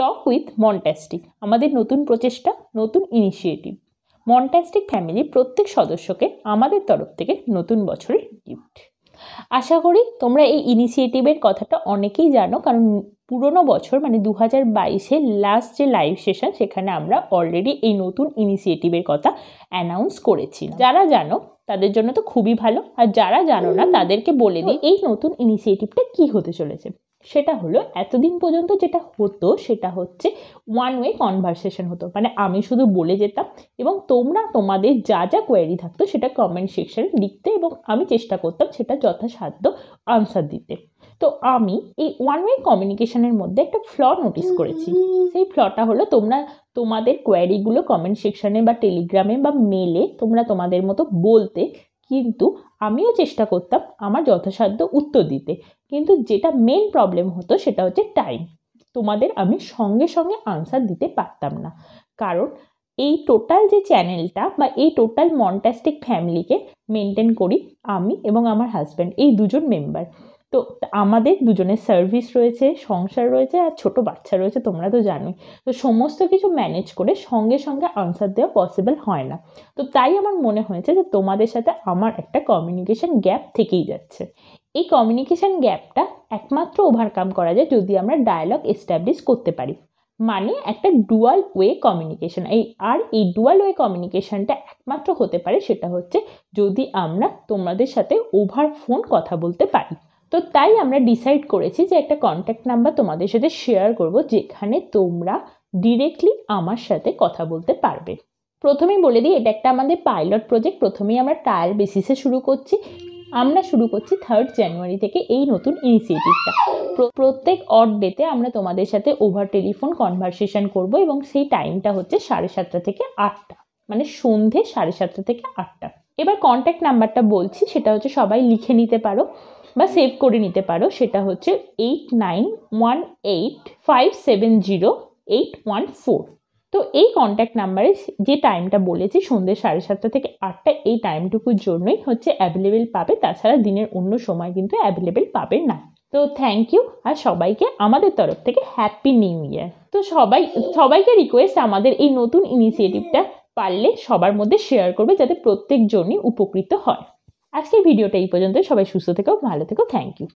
talk with মন্টাস্টিক আমাদের নতুন প্রচেষ্টা নতুন ইনিশিয়েটিভ মন্টাস্টিক ফ্যামিলি প্রত্যেক সদস্যকে আমাদের তরফ থেকে নতুন বছরের গিফট আশা করি তোমরা এই ইনিশিয়েটিভের কথাটা অনেকেই জানো কারণ পুরনো বছর মানে দু হাজার বাইশে লাস্ট যে লাইভ সেশন সেখানে আমরা অলরেডি এই নতুন ইনিশিয়েটিভের কথা অ্যানাউন্স করেছি যারা জানো তাদের জন্য তো খুবই ভালো আর যারা জানো না তাদেরকে বলে দিই এই নতুন ইনিশিয়েটিভটা কি হতে চলেছে সেটা হলো এতদিন পর্যন্ত যেটা হতো সেটা হচ্ছে ওয়ান ওয়ে কনভারসেশন হতো মানে আমি শুধু বলে যেতাম এবং তোমরা তোমাদের যা যা কোয়ারি থাকতো সেটা কমেন্ট সেকশানে লিখতে এবং আমি চেষ্টা করতাম সেটা যথাসাধ্য আনসার দিতে তো আমি এই ওয়ান ওয়ে কমিউনিকেশনের মধ্যে একটা ফ্ল নোটিস করেছি সেই ফ্লটা হলো তোমরা তোমাদের কোয়ারিগুলো কমেন্ট সেকশানে বা টেলিগ্রামে বা মেলে তোমরা তোমাদের মতো বলতে কিন্তু আমিও চেষ্টা করতাম আমার যথাসাধ্য উত্তর দিতে কিন্তু যেটা মেন প্রবলেম হতো সেটা হচ্ছে টাইম তোমাদের আমি সঙ্গে সঙ্গে আনসার দিতে পারতাম না কারণ এই টোটাল যে চ্যানেলটা বা এই টোটাল মন্টাস্টিক ফ্যামিলিকে মেনটেন করি আমি এবং আমার হাজব্যান্ড এই দুজন মেম্বার তো আমাদের দুজনের সার্ভিস রয়েছে সংসার রয়েছে আর ছোট বাচ্চা রয়েছে তোমরা তো জানোই তো সমস্ত কিছু ম্যানেজ করে সঙ্গে সঙ্গে আনসার দেওয়া পসিবল হয় না তো তাই আমার মনে হয়েছে যে তোমাদের সাথে আমার একটা কমিউনিকেশান গ্যাপ থেকেই যাচ্ছে এই কমিউনিকেশান গ্যাপটা একমাত্র ওভারকাম করা যায় যদি আমরা ডায়ালগ এস্টাবলিশ করতে পারি মানে একটা ডুয়াল ওয়ে কমিউনিকেশন এই আর এই ডুয়াল ওয়ে কমিউনিকেশানটা একমাত্র হতে পারে সেটা হচ্ছে যদি আমরা তোমাদের সাথে ওভার ফোন কথা বলতে পারি তো তাই আমরা ডিসাইড করেছি যে একটা কন্ট্যাক্ট নাম্বার তোমাদের সাথে শেয়ার করব যেখানে তোমরা ডিরেক্টলি আমার সাথে কথা বলতে পারবে প্রথমেই বলে দিই এটা একটা আমাদের পাইলট প্রজেক্ট প্রথমেই আমরা ট্রায়াল বেসিসে শুরু করছি আমরা শুরু করছি থার্ড জানুয়ারি থেকে এই নতুন ইনিশিয়েটিভটা প্রত্যেক অড ডেতে আমরা তোমাদের সাথে ওভার টেলিফোন কনভারসেশন করব এবং সেই টাইমটা হচ্ছে সাড়ে সাতটা থেকে আটটা মানে সন্ধে সাড়ে সাতটা থেকে আটটা এবার কন্ট্যাক্ট নাম্বারটা বলছি সেটা হচ্ছে সবাই লিখে নিতে পারো বা সেভ করে নিতে পারো সেটা হচ্ছে eight nine one eight five seven zero eight one four তো এই কন্ট্যাক্ট নাম্বারে যে টাইমটা বলেছি সন্ধ্যে সাড়ে সাতটা থেকে আটটা এই টাইমটুকুর জন্যই হচ্ছে অ্যাভেলেবেল পাবে তাছাড়া দিনের অন্য সময় কিন্তু অ্যাভেলেবেল পাবে না তো থ্যাংক ইউ আর সবাইকে আমাদের তরফ থেকে হ্যাপি নিউ ইয়ার তো সবাই সবাইকে রিকোয়েস্ট আমাদের এই নতুন ইনিশিয়েটিভটা পারলে সবার মধ্যে শেয়ার করবে যাতে প্রত্যেকজনই উপকৃত হয় আজকের ভিডিওটা এই পর্যন্ত সবাই সুস্থ থেকো ভালো থেকো থ্যাংক ইউ